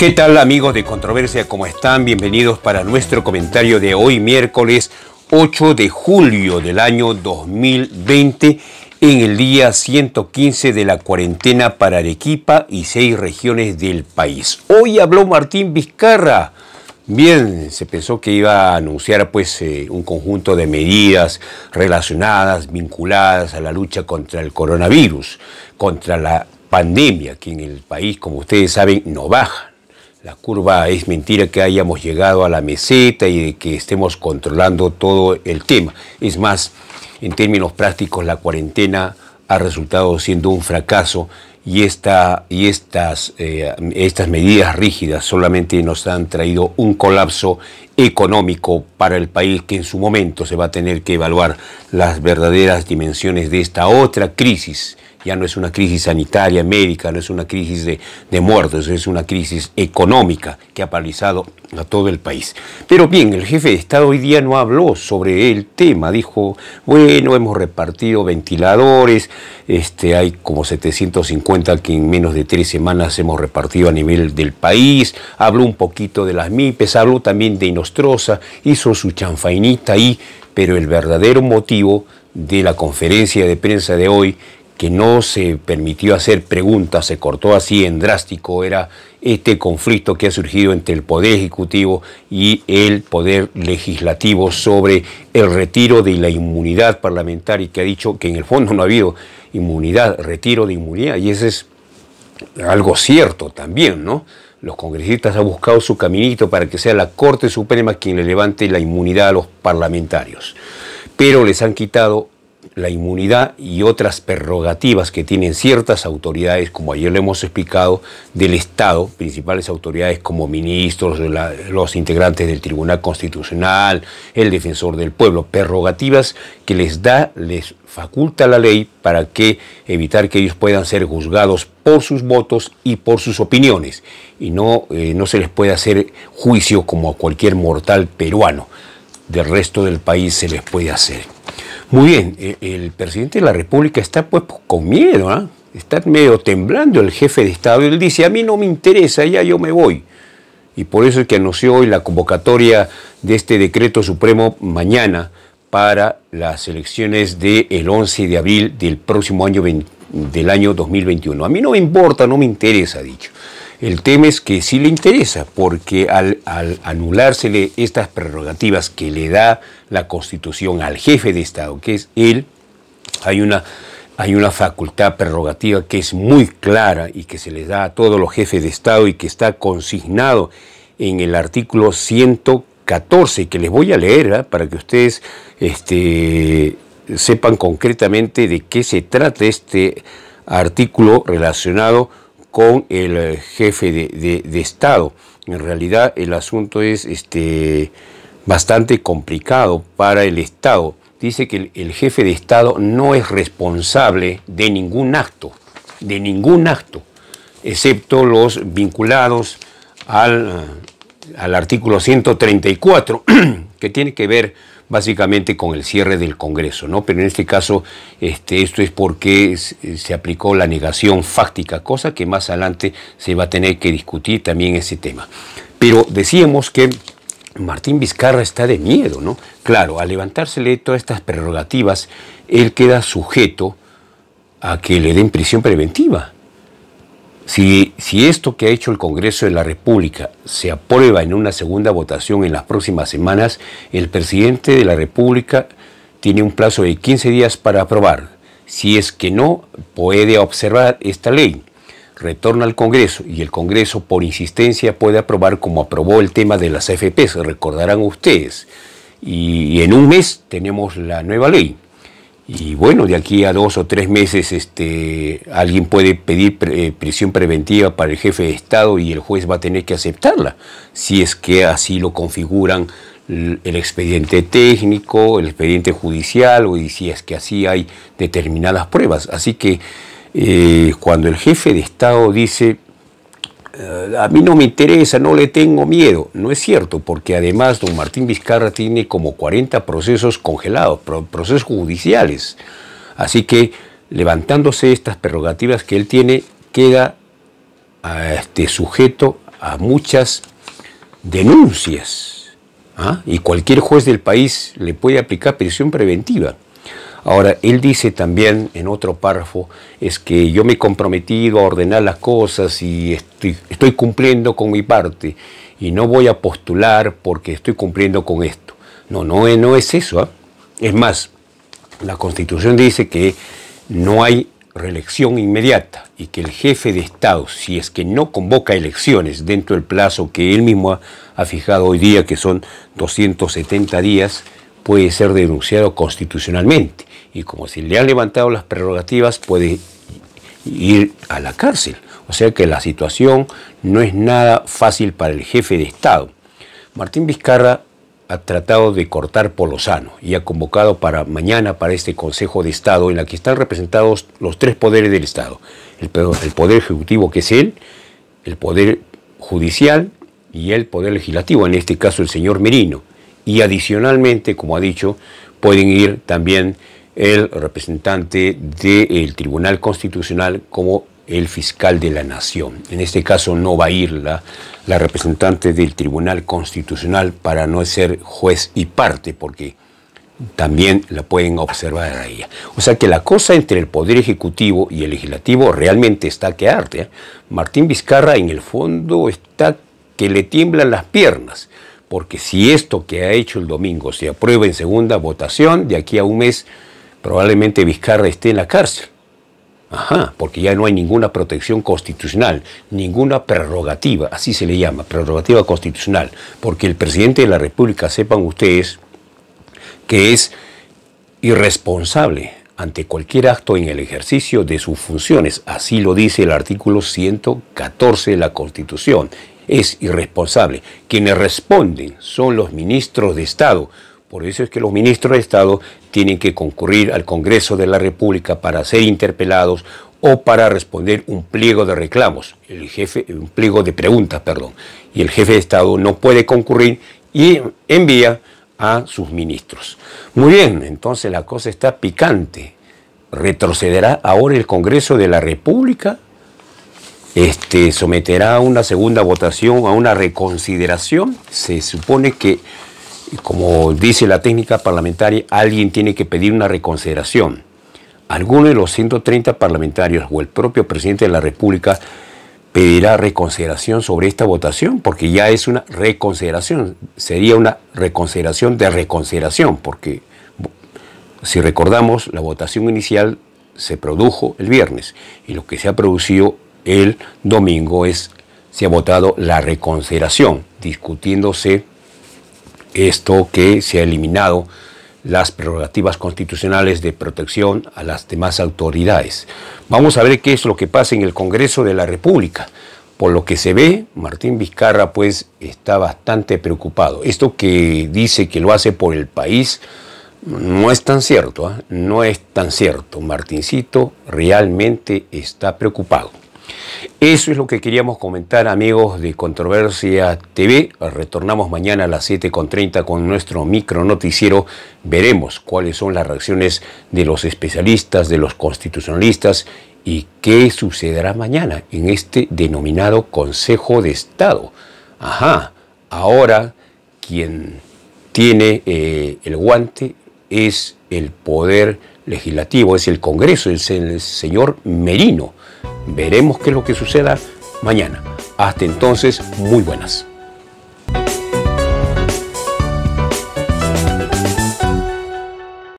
¿Qué tal amigos de Controversia? ¿Cómo están? Bienvenidos para nuestro comentario de hoy miércoles 8 de julio del año 2020 en el día 115 de la cuarentena para Arequipa y seis regiones del país. Hoy habló Martín Vizcarra. Bien, se pensó que iba a anunciar pues eh, un conjunto de medidas relacionadas, vinculadas a la lucha contra el coronavirus, contra la pandemia que en el país, como ustedes saben, no baja, la curva es mentira que hayamos llegado a la meseta y que estemos controlando todo el tema. Es más, en términos prácticos, la cuarentena ha resultado siendo un fracaso y, esta, y estas, eh, estas medidas rígidas solamente nos han traído un colapso económico para el país que en su momento se va a tener que evaluar las verdaderas dimensiones de esta otra crisis ya no es una crisis sanitaria, médica, no es una crisis de, muertos, es una crisis económica que ha paralizado a todo el país. Pero bien, el jefe de Estado hoy día no habló sobre el tema, dijo, bueno, hemos repartido ventiladores, este, hay como 750 que en menos de tres semanas hemos repartido a nivel del país, habló un poquito de las MIPES, habló también de Inostrosa, hizo su chanfainita ahí, pero el verdadero motivo de la conferencia de prensa de hoy que no se permitió hacer preguntas, se cortó así en drástico, era este conflicto que ha surgido entre el Poder Ejecutivo y el Poder Legislativo sobre el retiro de la inmunidad parlamentaria, que ha dicho que en el fondo no ha habido inmunidad, retiro de inmunidad, y ese es algo cierto también, ¿no? Los congresistas han buscado su caminito para que sea la Corte Suprema quien le levante la inmunidad a los parlamentarios, pero les han quitado la inmunidad y otras prerrogativas que tienen ciertas autoridades, como ayer lo hemos explicado, del Estado, principales autoridades como ministros, los integrantes del Tribunal Constitucional, el defensor del pueblo, prerrogativas que les da, les faculta la ley para que evitar que ellos puedan ser juzgados por sus votos y por sus opiniones, y no, eh, no se les puede hacer juicio como a cualquier mortal peruano. Del resto del país se les puede hacer. Muy bien, eh, el, presidente de la República está pues con miedo, ¿ah? está medio temblando el jefe de Estado. Él dice, a mí no me interesa, ya yo me voy. Y por eso es que anunció hoy la convocatoria de este decreto supremo mañana para las elecciones del 11 de abril del próximo año del año 2021. A mí no me importa, no me interesa, dicho. El tema es que sí le interesa, porque al, al anulársele estas prerrogativas que le da la Constitución al jefe de Estado, que es él, hay una hay una facultad prerrogativa que es muy clara y que se le da a todos los jefes de Estado y que está consignado en el artículo 114, que les voy a leer ¿ah? para que ustedes este, sepan concretamente de qué se trata este artículo relacionado con el eh, jefe de, Estado. En realidad el asunto es este, bastante complicado para el Estado. Dice que el, jefe de Estado no es responsable de ningún acto, de ningún acto, excepto los vinculados al, eh, al artículo 134, que tiene que ver básicamente con el cierre del Congreso, ¿no? Pero en este caso, este, esto es porque se aplicó la negación fáctica, cosa que más adelante se va a tener que discutir también ese tema. Pero decíamos que Martín Vizcarra está de miedo, ¿no? Claro, al levantársele todas estas prerrogativas, él queda sujeto a que le den prisión preventiva. Si, esto que ha hecho el Congreso de la República se aprueba en una segunda votación en las próximas semanas, el presidente de la República tiene un plazo de 15 días para aprobar. Si es que no, puede observar esta ley. Retorna al Congreso y el Congreso por insistencia puede aprobar como aprobó el tema de las se recordarán ustedes. Y en un mes tenemos la nueva ley. Y bueno, de aquí a dos o tres meses este, alguien puede pedir eh, prisión preventiva para el jefe de Estado y el juez va a tener que aceptarla, si es que así lo configuran el expediente técnico, el expediente judicial, o si es que así hay determinadas pruebas. Así que eh, cuando el jefe de Estado dice eh, a mí no me interesa, no le tengo miedo. No es cierto, porque además don Martín Vizcarra tiene como 40 procesos congelados, procesos judiciales. Así que levantándose estas prerrogativas que él tiene, queda ah, este sujeto a muchas denuncias. ¿ah? Y cualquier juez del país le puede aplicar prisión preventiva. Ahora, él dice también en otro párrafo, es que yo me he comprometido a ordenar las cosas y estoy, cumpliendo con mi parte y no voy a postular porque estoy cumpliendo con esto. No, no, eh, no es eso. ¿ah? Es más, la Constitución dice que no hay reelección inmediata y que el jefe de Estado, si es que no convoca elecciones dentro del plazo que él mismo ha fijado hoy día, que son 270 días, puede ser denunciado constitucionalmente y como se le han levantado las prerrogativas puede ir a la cárcel. O sea que la situación no es nada fácil para el jefe de Estado. Martín Vizcarra ha tratado de cortar por lo sano y ha convocado para mañana para este Consejo de Estado en la que están representados los tres poderes del Estado. El, el Poder Ejecutivo que es él, el Poder Judicial y el Poder Legislativo, en este caso el señor Merino. Y adicionalmente, como ha dicho, pueden ir también el representante del Tribunal Constitucional como el fiscal de la nación. En este caso no va a ir la, la representante del Tribunal Constitucional para no ser juez y parte, porque también la pueden observar a ella. O sea que la cosa entre el Poder Ejecutivo y el Legislativo realmente está que arte. ¿eh? Martín Vizcarra en el fondo está que le tiemblan las piernas porque si esto que ha hecho el domingo se aprueba en segunda votación, de aquí a un mes probablemente Vizcarra esté en la cárcel. Ajá, porque ya no hay ninguna protección constitucional, ninguna prerrogativa, así se le llama, prerrogativa constitucional, porque el presidente de la República, sepan ustedes, que es irresponsable ante cualquier acto en el ejercicio de sus funciones, así lo dice el artículo 114 de la Constitución, es irresponsable. Quienes responden son los ministros de Estado. Por eso es que los ministros de Estado tienen que concurrir al Congreso de la República para ser interpelados o para responder un pliego de reclamos, el jefe, un pliego de preguntas, perdón. Y el jefe de Estado no puede concurrir y envía a sus ministros. Muy bien, entonces la cosa está picante. ¿Retrocederá ahora el Congreso de la República este, someterá a una segunda votación, a una reconsideración. Se supone que, como dice la técnica parlamentaria, alguien tiene que pedir una reconsideración. Alguno de los 130 parlamentarios o el propio presidente de la República pedirá reconsideración sobre esta votación, porque ya es una reconsideración, sería una reconsideración de reconsideración, porque si recordamos, la votación inicial se produjo el viernes y lo que se ha producido el domingo es, se ha votado la reconsideración, discutiéndose esto que se ha eliminado las prerrogativas constitucionales de protección a las demás autoridades. Vamos a ver qué es lo que pasa en el Congreso de la República. Por lo que se ve, Martín Vizcarra pues está bastante preocupado. Esto que dice que lo hace por el país no es tan cierto, ¿ah? no es tan cierto. Martincito realmente está preocupado. Eso es lo que queríamos comentar amigos de Controversia TV. Retornamos mañana a las 7.30 con nuestro micro noticiero. Veremos cuáles son las reacciones de los especialistas, de los constitucionalistas y qué sucederá mañana en este denominado Consejo de Estado. Ajá, ahora quien tiene eh, el guante es el Poder Legislativo, es el Congreso, es el señor Merino Veremos qué es lo que suceda mañana. Hasta entonces, muy buenas.